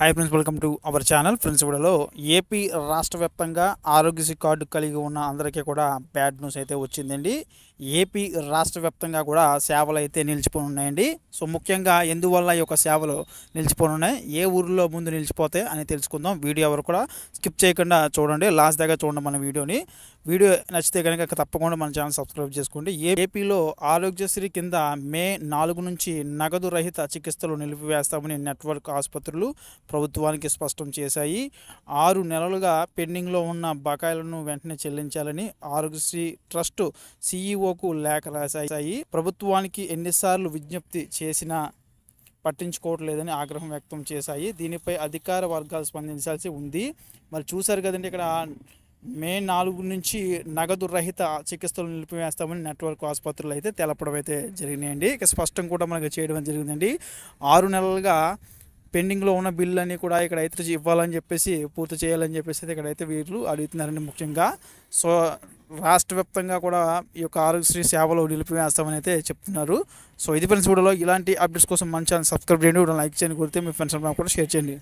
hi friends welcome to our channel friends కూడాలో AP రాష్ట్ర వ్యాప్తంగా ఆరోగ్యశ్రీ కార్డు కలిగి ఉన్న అందరికీ కూడా బ్యాడ్ న్యూస్ అయితే వచ్చిందండి ఏపీ రాష్ట్ర వ్యాప్తంగా కూడా సేవలు అయితే నిలిచిపోయి ఉన్నాయండి సో ముఖ్యంగా ఎందువల్ల ఈ యొక్క సేవలు నిలిచిపోయి ఉన్నాయి ఏ ఊరిలో ముందు నిలిచిపోతాయి అని తెలుసుకుందాం వీడియో ఎవరు కూడా స్కిప్ చేయకుండా చూడండి లాస్ట్ దాకా చూడండి మన వీడియోని వీడియో నచ్చితే కనుక తప్పకుండా మన ఛానల్ సబ్స్క్రైబ్ చేసుకోండి ఏపీలో ఆరోగ్యశ్రీ కింద మే నాలుగు నుంచి నగదు రహిత చికిత్సలు నిలిపివేస్తామని నెట్వర్క్ ఆసుపత్రులు ప్రభుత్వానికి స్పష్టం చేశాయి ఆరు నెలలుగా పెండింగ్లో ఉన్న బకాయిలను వెంటనే చెల్లించాలని ఆరోగ్యశ్రీ ట్రస్ట్ సీఈఓకు లేఖ రాశాయి ప్రభుత్వానికి ఎన్నిసార్లు విజ్ఞప్తి చేసినా పట్టించుకోవట్లేదని ఆగ్రహం వ్యక్తం చేశాయి దీనిపై అధికార వర్గాలు స్పందించాల్సి ఉంది మరి చూశారు కదండి ఇక్కడ మే నాలుగు నుంచి నగదు రహిత చికిత్సలు నిలిపివేస్తామని నెట్వర్క్ ఆసుపత్రులు అయితే తెలపడం అయితే జరిగినాయండి ఇక స్పష్టం కూడా మనకు చేయడం జరిగిందండి ఆరు నెలలుగా పెండింగ్లో ఉన్న బిల్లు అన్నీ కూడా ఇక్కడ అయితే ఇవ్వాలని చెప్పేసి పూర్తి చేయాలని చెప్పేసి అయితే ఇక్కడైతే వీళ్ళు అడుగుతున్నారండి ముఖ్యంగా సో రాష్ట్ర వ్యాప్తంగా కూడా ఈ యొక్క ఆరోగ్యశ్రీ సేవలు నిలిపివేస్తామని అయితే చెప్తున్నారు సో ఇది ఫ్రెండ్స్ కూడా ఇలాంటి అప్డేట్స్ కోసం మంచి ఛానల్ సబ్స్క్రైబ్ చేయండి లైక్ చేయండి కొడితే మీ ఫ్రెండ్స్ కూడా షేర్ చేయండి